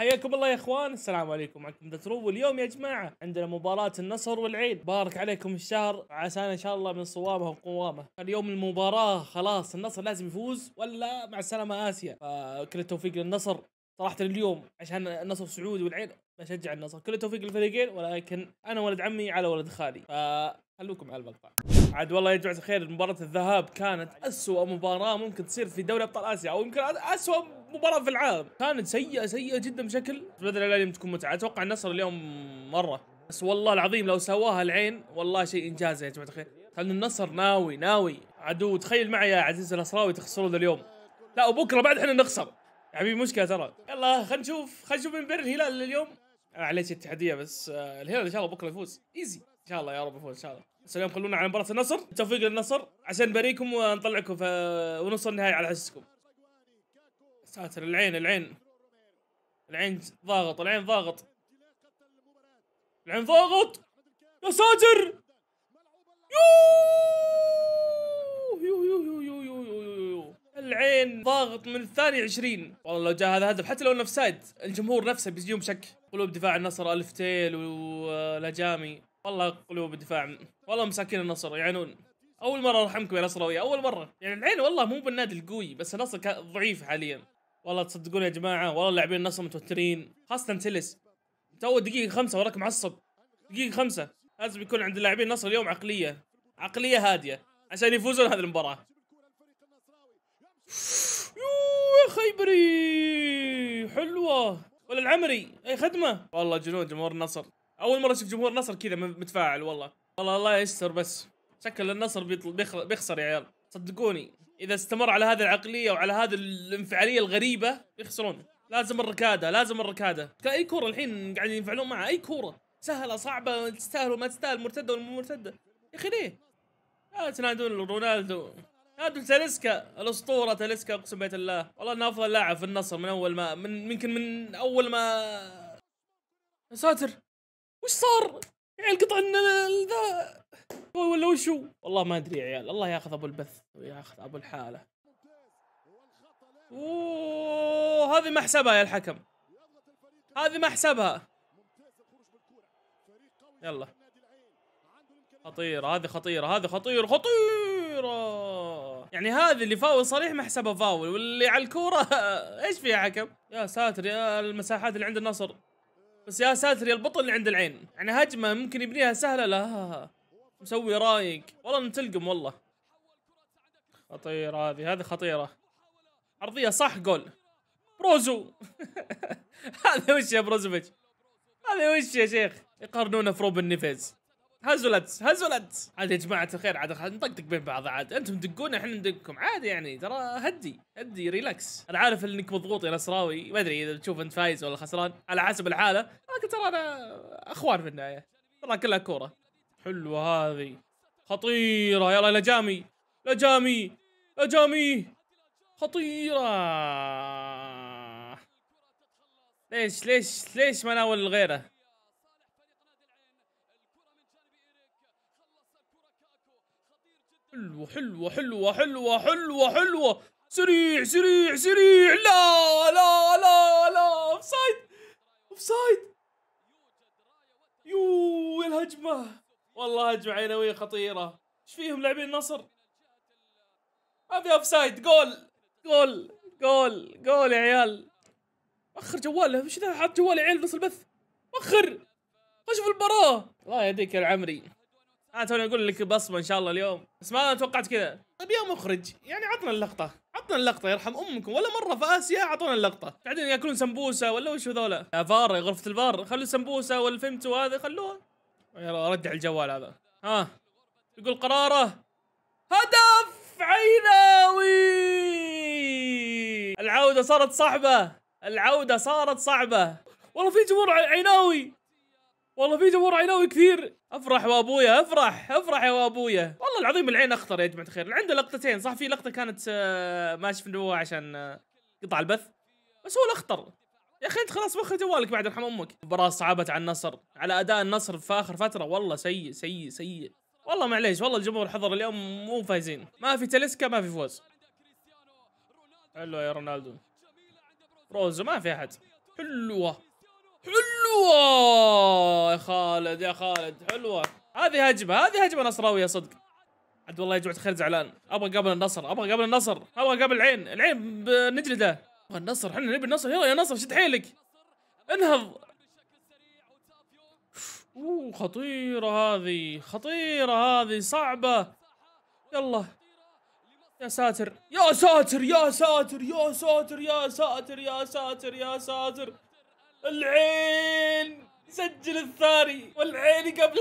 حياكم الله يا اخوان السلام عليكم معكم دتروب واليوم يا جماعه عندنا مباراه النصر والعين بارك عليكم الشهر عسانا ان شاء الله من صوامه وقوامه اليوم المباراه خلاص النصر لازم يفوز ولا مع السلامه اسيا فكل التوفيق للنصر صراحه اليوم عشان النصر سعودي والعين بشجع النصر كل التوفيق للفريقين ولكن انا ولد عمي على ولد خالي فخلوكم على المقطع عاد والله يا جماعه الخير مباراه الذهاب كانت اسوء مباراه ممكن تصير في دوري ابطال اسيا او يمكن اسوء مباراه في العالم كانت سيئه سيئه جدا بشكل بدل اليوم تكون متعه اتوقع النصر اليوم مره بس والله العظيم لو سواها العين والله شيء انجاز يا جماعه الخير لان النصر ناوي ناوي عدو تخيل معي يا عزيز النصراوي تخسرون اليوم لا وبكره بعد احنا نخسر يا حبيبي مشكله ترى يلا خلينا نشوف خلينا نشوف من بين الهلال اليوم معليش آه، التحديه بس آه، الهلال ان شاء الله بكره يفوز ايزي ان شاء الله يا رب يفوز ان شاء الله بس اليوم خلونا على مباراه النصر التوفيق للنصر عشان نباريكم ونطلعكم في ونوصل النهائي على حسكم ساتر العين العين العين ضاغط العين ضاغط العين ضاغط يا ساتر يوه يوه يوه يوه يوه يوه يوه يوه العين ضاغط من الثاني 20 والله لو جاء هذا هدف حتى لو انه سايد الجمهور نفسه بيجيهم شك قلوب دفاع النصر الف تيل ولجامي والله قلوب دفاع والله مساكين النصر يعانون اول مره ارحمكم يا نصراويه اول مره يعني العين والله مو بالنادي القوي بس النصر ضعيف حاليا والله تصدقون يا جماعه والله اللاعبين النصر متوترين خاصه تلس تو دقيقه خمسة وراك معصب دقيقه خمسة لازم يكون عند اللاعبين النصر اليوم عقليه عقليه هاديه عشان يفوزون هذه المباراه يوه خيبري حلوه ولا العمري اي خدمه والله جنون جمهور النصر اول مره اشوف جمهور النصر كذا متفاعل والله والله الله يستر بس شكل النصر بيخسر يا عيال صدقوني اذا استمر على هذه العقليه وعلى هذه الانفعاليه الغريبه يخسرون لازم الركاده لازم الركاده اي كوره الحين قاعدين ينفعلون معها اي كوره سهله صعبه تستاهل وما تستاهل مرتده ولا مو مرتده يا اخي ليه؟ لا تنادون رونالدو نادوا تاليسكا الاسطوره تاليسكا اقسم بيت الله والله انه افضل لاعب في النصر من اول ما من يمكن من اول ما يا ساتر وش صار؟ يعني القطع ذا ولا وشو والله ما ادري يا عيال الله ياخذ ابو البث وياخذ ابو الحاله اوه هذه ما حسبها يا الحكم هذه ما حسبها يلا خطيرة هذه خطيرة هذه خطيرة خطيرة يعني هذه اللي فاول صريح ما حسبها فاول واللي على الكورة ايش فيها حكم؟ يا ساتر يا المساحات اللي عند النصر بس يا ساتر يا البطل اللي عند العين يعني هجمة ممكن يبنيها سهلة لا مسوي رايق والله نتلقم والله خطيرة هذه هذه خطيرة عرضية صح جول بروزو هذا وش يا بروزوفيتش هذا وش يا شيخ يقارنونه في روبن نيفيز هزولت هزولت عاد يا جماعة الخير عاد نطقطق بين بعض عاد انتم تدقون احنا ندقكم عادي يعني ترى هدي هدي ريلاكس انا عارف انك مضغوط يا نصراوي ما ادري اذا تشوف انت فايز ولا خسران على حسب الحالة لكن ترى انا اخوان في النهاية ترى كلها كورة حلوه هذه خطيره يلا لجامي لجامي لجامي خطيره ليش ليش ليش ما ناول غيره حلوه حلوه حلوه حلوه حلوه حلوه سريع سريع سريع لا لا لا لا اوف سايد يو الهجمه والله هجمة عينوية خطيرة ايش فيهم لاعبين النصر ما في اوف سايد جول جول جول جول يا عيال اخر جواله وش ذا حاط جوال عيال نص البث اخر اشوف المباراة الله يهديك يا العمري انا توني اقول لك بصمه ان شاء الله اليوم بس ما انا توقعت كذا طيب يا مخرج يعني عطنا اللقطه عطنا اللقطه يرحم امكم ولا مره في اسيا عطونا اللقطه قاعدين ياكلون سمبوسه ولا وش هذولا يا فار غرفه الفار خلوا السمبوسه والفمتو هذا خلوها يلا رجع الجوال هذا ها يقول قراره هدف عيناوي العودة صارت صعبة العودة صارت صعبة والله في جمهور عيناوي والله في جمهور عيناوي كثير افرح وابويا افرح افرح يا وابويا والله العظيم العين اخطر يا جماعه الخير عنده لقطتين صح في لقطه كانت آه، ما شفناها عشان آه، قطع البث بس هو الاخطر يا اخي انت خلاص وخر جوالك بعد ارحم امك المباراه صعبت على النصر على اداء النصر في اخر فتره والله سيء سيء سيء والله معليش والله الجمهور حضر اليوم مو فايزين ما في تلسكا ما في فوز حلو يا رونالدو روزو ما في احد حلوه حلوه يا خالد يا خالد حلوه هذه هجمه هذه هجمه نصراويه صدق عاد والله يا جماعه الخير زعلان ابغى قبل النصر ابغى قبل النصر ابغى قبل العين العين بنجلده النصر احنا نبي النصر يلا يا نصر شد حيلك انهض اوه خطيرة هذه خطيرة هذه صعبة يلا يا ساتر يا ساتر يا ساتر يا ساتر يا ساتر يا ساتر يا ساتر العين سجل الثاني والعين قبل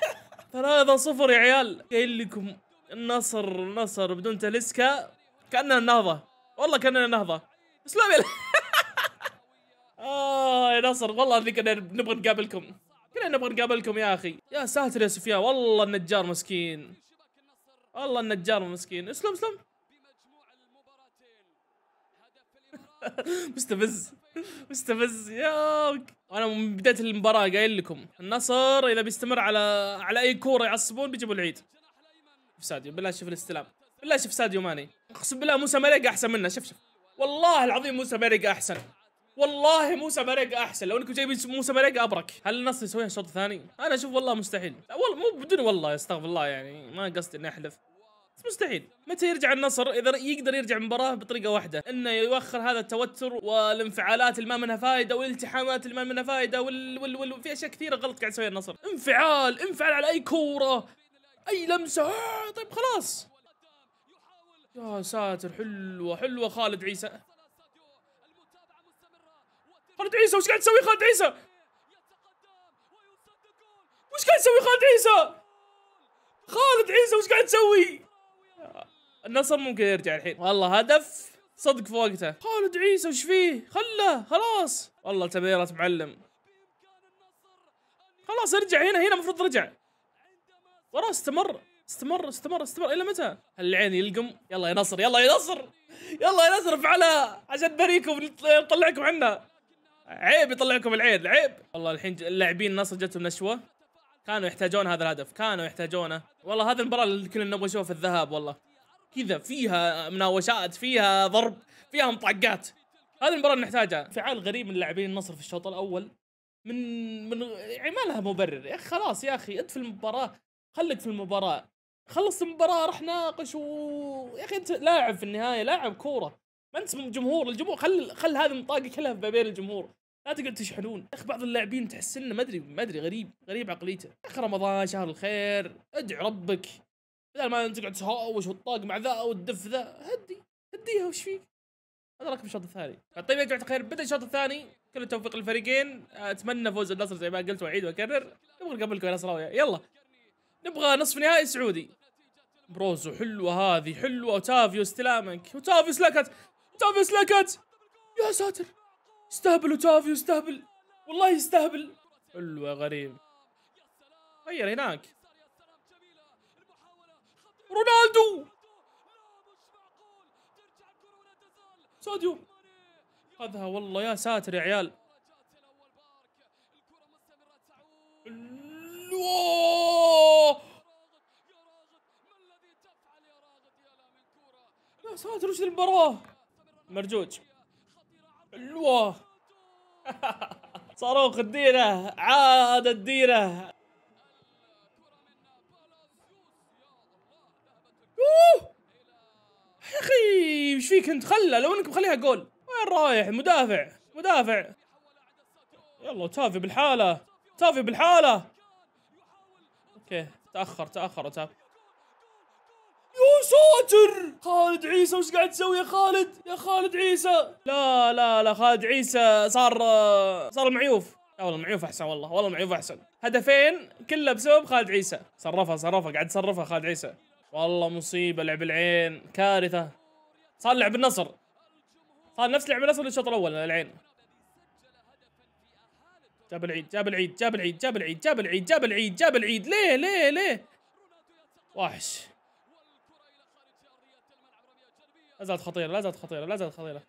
ثلاثة صفر يا عيال قايل لكم النصر نصر بدون تلسكا كأننا النهضة والله كأننا النهضة اسلم اه يا نصر والله ذيك نبغى نقابلكم كنا نبغى نقابلكم يا اخي يا ساتر يا سفيان والله النجار مسكين والله النجار مسكين اسلم اسلم مستفز مستفز يا انا من بدايه المباراه قايل لكم النصر اذا بيستمر على على اي كوره يعصبون بيجيبوا العيد ساديو بالله شوف الاستلام بالله شوف ساديو ماني اقسم بالله موسى مليقه احسن منه شوف شوف والله العظيم موسى مريق احسن والله موسى مريق احسن لو انكم جايبين موسى مريق ابرك هل النصر يسويها شوط ثاني انا اشوف والله مستحيل والله مو بدون والله استغفر الله يعني ما قصدي اني احلف بس مستحيل متى يرجع النصر اذا يقدر يرجع المباراه بطريقه واحده انه يوخر هذا التوتر والانفعالات اللي ما منها فائده والالتحامات اللي ما منها فائده وال, وال... وال... في اشياء كثيره غلط قاعد يسويها النصر انفعال انفعال على اي كوره اي لمسه آه طيب خلاص يا ساتر حلوه حلوه خالد عيسى خالد عيسى وش قاعد تسوي خالد عيسى وش قاعد تسوي خالد عيسى خالد عيسى وش قاعد تسوي النصر ممكن يرجع الحين والله هدف صدق في وقته خالد عيسى وش فيه خله خلاص والله تبيرت معلم خلاص ارجع هنا هنا المفروض رجع وراه استمر استمر استمر استمر الى متى؟ العين يلقم يلا يا نصر يلا يا نصر يلا يا نصر افعلها عشان بريكم نطلعكم عنا عيب يطلعكم العين عيب والله الحين اللاعبين نصر جتهم نشوه كانوا يحتاجون هذا الهدف كانوا يحتاجونه والله هذه المباراه اللي كنا نبغى نشوفها في الذهاب والله كذا فيها مناوشات فيها ضرب فيها مطقات هذه المباراه نحتاجها انفعال غريب من لاعبين النصر في الشوط الاول من من يعني ما لها مبرر يا اخي خلاص يا اخي في المباراه خليك في المباراه خلص المباراه راح ناقش و يا اخي انت لاعب في النهايه لاعب كوره ما انت من جمهور الجمهور خل خل هذه المطاقه كلها في بين الجمهور لا تقعد تشحنون يا اخي بعض اللاعبين تحس انه ما ادري ما ادري غريب غريب عقليته يا اخي رمضان شهر الخير ادعي ربك بدل ما تقعد تهاوش والطاق مع ذا وتدف ذا هدي هديها وش فيك هذا راكب الشوط الثاني طيب يا جماعه الخير بدا الشوط الثاني كل التوفيق للفريقين اتمنى فوز النصر زي ما قلت واعيد واكرر نبغى نقابلكم يا نصراويه يلا نبغى نصف نهائي سعودي بروزو حلوه هذه حلوه اوتافيو استلامك اوتافيو سلكت اوتافيو سلكت يا ساتر استهبل اوتافيو استهبل والله يستهبل حلوه غريب غير هناك رونالدو ساديو خذها والله يا ساتر يا عيال ساتر وش المباراة مرجوج الواه صاروخ الديرة عاد الديرة اوه يا اخي وش فيك انت خله لو انك مخليها جول وين رايح مدافع مدافع يلا تافي بالحالة تافي بالحالة اوكي تأخر تأخر تافي يا ساتر خالد عيسى وش قاعد تسوي يا خالد يا خالد عيسى لا لا لا خالد عيسى صار صار معيوف لا والله المعيوف احسن والله والله المعيوف احسن هدفين كله بسبب خالد عيسى صرفها صرفها قاعد يصرفها خالد عيسى والله مصيبه لعب العين كارثه صار لعب النصر صار نفس لعب النصر الشوط الاول العين جاب العيد جاب العيد جاب العيد جاب العيد جاب العيد جاب العيد جاب العيد ليه ليه ليه وحش لا زالت خطيره لا زالت خطيره لا زالت خطيره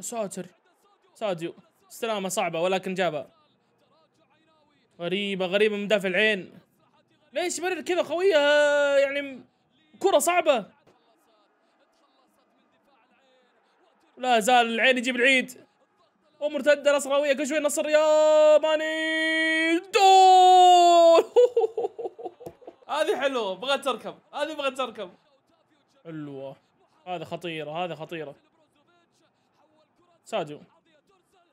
ساتر ساديو استلامه صعبه ولكن جابها غريبه غريبه من دافع العين ليش مرر كذا قويه يعني كره صعبه لا زال العين يجيب العيد ومرتده نصراويه كل شوي نصر يا ماني دول حلوه بغيت تركب هذه بغيت تركب حلوه هذا خطيره هذا خطيره ساديو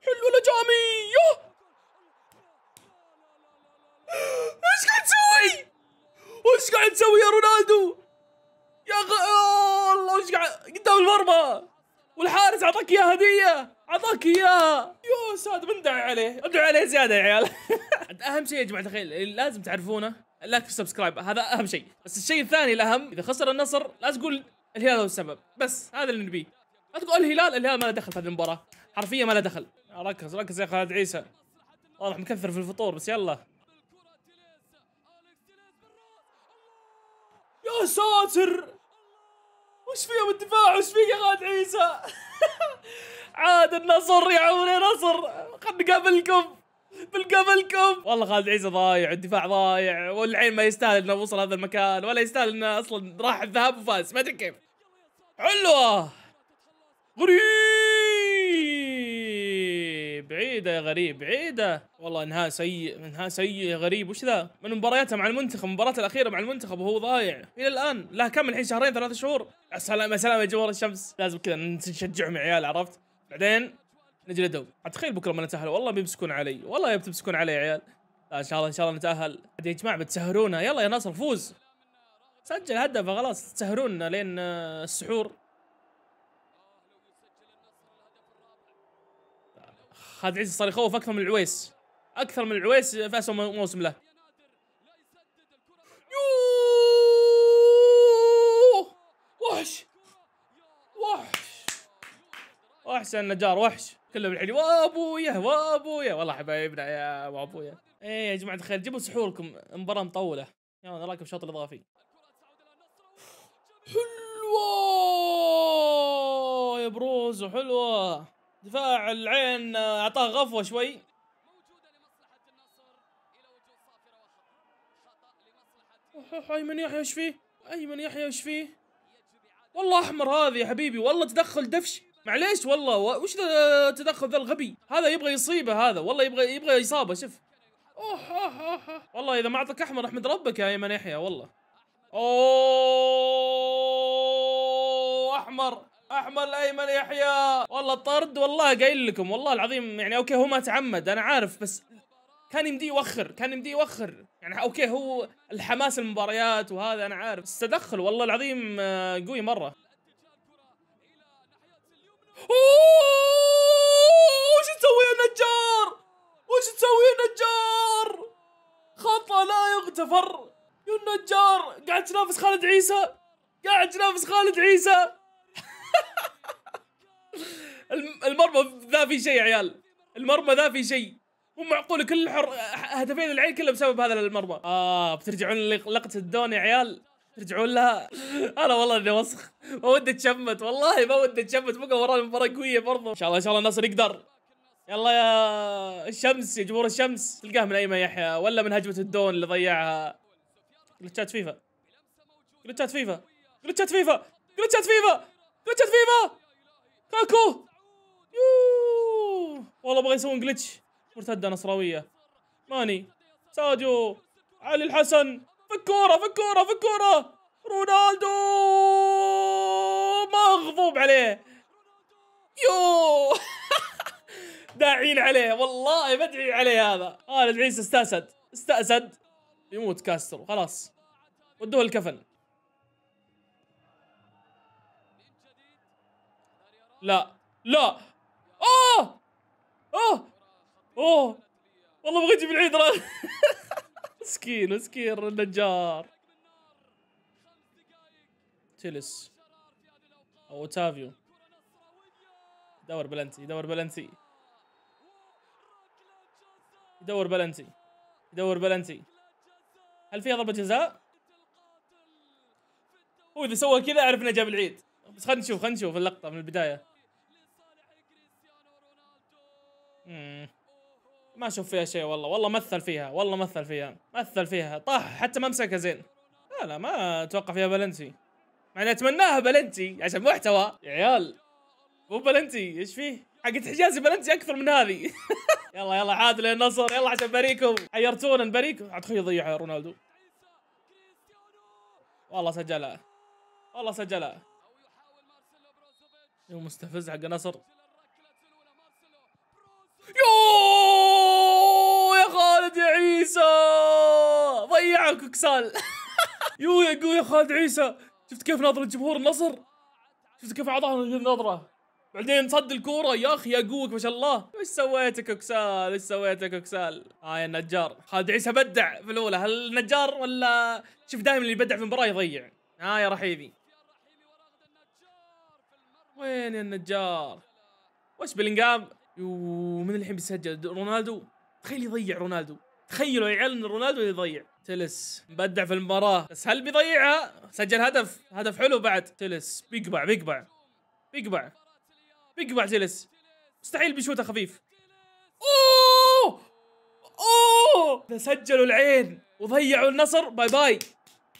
حلو لجامي يوه ايش قاعد تسوي؟ وش قاعد تسوي يا رونالدو؟ يا غ... الله وش قاعد قدام المرمى والحارس اعطاك اياها هديه اعطاك اياها يو ساد بندعي عليه ادعي عليه زياده يا عيال اهم شيء يا جماعه تخيل لازم تعرفونه في سبسكرايب هذا اهم شيء بس الشيء الثاني الاهم اذا خسر النصر لا تقول الهلال هو السبب بس هذا اللي نبيه لا تقول الهلال الهلال ما له دخل في هذه المباراه حرفيا ما له دخل ركز ركز يا خالد عيسى واضح مكثر في الفطور بس يلا يا ساتر وش فيه بالدفاع وش فيه يا خالد عيسى عاد النصر يا عمري نصر خلنا نقابلكم بالقبل كم والله خالد عيسى ضايع الدفاع ضايع والعين ما يستاهل انه وصل هذا المكان ولا يستاهل انه اصلا راح الذهاب وفاز ما ادري كيف حلوه غريب بعيدة يا غريب بعيدة والله انهاء سيء انهاء سيء يا غريب وش ذا من مبارياته مع المنتخب المباراة الأخيرة مع المنتخب وهو ضايع إلى الآن لا كم الحين شهرين ثلاثة شهور يا سلام يا سلام يا جمهور الشمس لازم كذا نشجعهم يا عيال عرفت بعدين نجلدهم تخيل بكره ما نتاهل والله بيمسكون علي والله بتمسكون علي يا عيال لا ان شاء الله ان شاء الله نتاهل يا جماعه بتسهرونا يلا يا ناصر فوز سجل هدف خلاص تسهرونا لين آه، السحور خالد عزيز صار يخوف اكثر من العويس اكثر من العويس في اسوء موسم له احسن نجار وحش كله الحين وابويا وابويا والله حبايبنا يا وابويا ايه يا جماعه الخير جيبوا سحوركم المباراه مطوله يلا يعني راكب الاضافي حلوه يا بروز وحلوه دفاع العين اعطاه غفوه شوي ايمن يحيى ايش فيه؟ ايمن يحيى ايش فيه؟ والله احمر هذه يا حبيبي والله تدخل دفش معليش والله وش التدخل ذا الغبي هذا يبغى يصيبه هذا والله يبغى يبغى اصابه شوف اوه اوه اوه والله اذا ما اعطاك احمر احمد ربك يا ايمن يحيى والله اوه احمر احمر ايمن يحيى والله طرد والله قايل لكم والله العظيم يعني اوكي هو ما تعمد انا عارف بس كان يمديه يوخر كان يمديه يوخر يعني اوكي هو الحماس المباريات وهذا انا عارف بس تدخل والله العظيم آه، قوي مره وش تسوي يا نجار وش تسوي يا نجار خطأ لا يغتفر يا نجار قاعد تنافس خالد عيسى قاعد تنافس خالد عيسى المرمى ذا في شيء يا عيال المرمى ذا في شيء مو معقول كل حر هدفين العين كله بسبب هذا المرمى اه بترجعون للقطه الدون يا عيال يرجعون لها انا والله اني وسخ ما ودي اتشمت والله ما ودي اتشمت بقى ورانا مباراه قويه برضه ان شاء الله ان شاء الله النصر يقدر يلا يا الشمس يا جمهور الشمس تلقاه من ايمن يحيى ولا من هجمه الدون اللي ضيعها جلتشات فيفا جلتشات فيفا جلتشات فيفا جلتشات فيفا جلتشات فيفا كاكو يوه والله بغى يسوون جلتش مرتده نصراويه ماني ساديو علي الحسن في الكورة في الكورة في الكورة رونالدو مغضوب عليه يو داعين عليه والله بدعي عليه هذا هذا آه استأسد استأسد يموت كاسترو خلاص ودوه الكفن لا لا اوه اوه اوه والله بغيت اجيب العيد مسكين مسكين النجار تيلس او اوتافيو يدور بلنتي يدور بلنتي يدور بلنتي يدور بلنتي هل فيها ضربه جزاء؟ هو اذا سوى كذا اعرف انه جاب العيد بس خلينا نشوف خلينا نشوف اللقطه من البدايه ما اشوف فيها شيء والله والله مثل فيها والله مثل فيها مثل فيها طاح حتى ما مسكها زين لا لا ما اتوقع فيها بلنتي مع اني اتمناها بلنتي عشان محتوى يا عيال مو بلنتي ايش فيه حقت حجازي بلنتي اكثر من هذه يلا يلا عادل يا نصر يلا عشان بريكم حيرتونا نبريكم خي يضيعها رونالدو والله سجلها والله سجلها يوم مستفز حق نصر يوه خالد يا عيسى ضيعك كسال يو يا قوي يا خالد عيسى شفت كيف نظرة جمهور النصر شفت كيف اعطانا النظرة بعدين صد الكورة يا اخي يا قوك ما شاء الله ايش سويت كوكسال ايش سويت كوكسال هاي آه النجار خالد عيسى بدع في الاولى هل النجار ولا شوف دائما اللي يبدع في المباراة يضيع ها آه يا رحيبي وين يا النجار وش يو من الحين بيسجل رونالدو تخيل يضيع رونالدو تخيلوا يعلن رونالدو يضيع تلس مبدع في المباراة بس هل بيضيعها؟ سجل هدف هدف حلو بعد تلس بيقبع بيقبع بيقبع بيقبع تلس مستحيل بيشوتها خفيف اوه اوه ده سجلوا العين وضيعوا النصر باي باي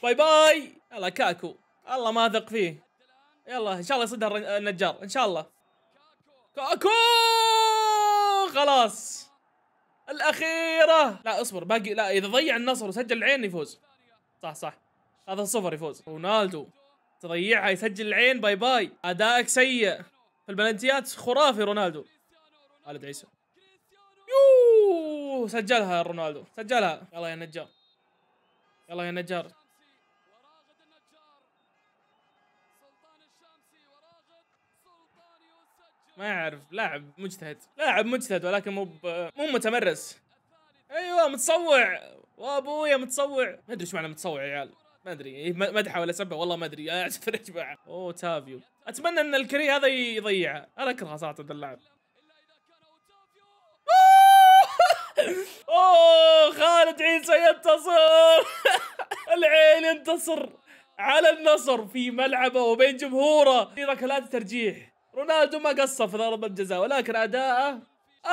باي باي يلا كاكو الله ما اثق فيه يلا ان شاء الله يصدها النجار ان شاء الله كاكو خلاص الاخيره لا اصبر باقي لا اذا ضيع النصر وسجل العين يفوز صح صح هذا صفر يفوز رونالدو تضيعها يسجل العين باي باي ادائك سيء في البلنتيات خرافي رونالدو خالد عيسى يوه سجلها رونالدو سجلها يلا يا نجار يلا يا نجار ما يعرف لاعب مجتهد لاعب مجتهد ولكن مو مو متمرس ايوه متصوع وابويا متصوع ما ادري ايش معنى متصوع يا عيال ما ادري مدحه ولا سبه والله ما ادري اعتذر يا جماعه اوه تافيو اتمنى ان الكري هذا يضيعه انا اكره صراحه هذا اللاعب اوه خالد عيسى ينتصر العين ينتصر على النصر في ملعبه وبين جمهوره في ركلات ترجيح رونالدو ما قصر في ضربة جزاء ولكن أداءه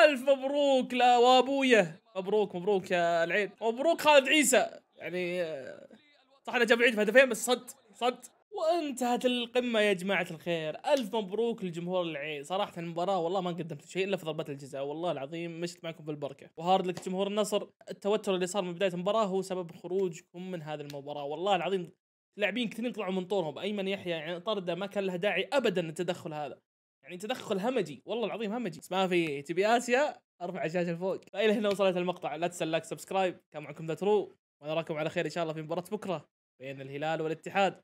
ألف مبروك لوابويه مبروك مبروك يا العين مبروك خالد عيسى يعني صح انا جاب العيد في هدفين بس صد صد وانتهت القمة يا جماعة الخير ألف مبروك لجمهور العين صراحة المباراة والله ما قدمت شيء إلا في ضربات الجزاء والله العظيم مشت معكم بالبركة وهارد لك جمهور النصر التوتر اللي صار من بداية المباراة هو سبب خروجكم من هذه المباراة والله العظيم لاعبين كثيرين طلعوا من طورهم ايمن يحيى يعني طرده ما كان له داعي ابدا التدخل هذا يعني تدخل همجي والله العظيم همجي بس ما في تبي اسيا ارفع الشاشه لفوق فالى هنا وصلت المقطع لا تنسى اللايك سبسكرايب كان معكم ذا ترو ونراكم على خير ان شاء الله في مباراه بكره بين الهلال والاتحاد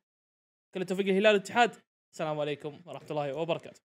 كل التوفيق للهلال والاتحاد السلام عليكم ورحمه الله وبركاته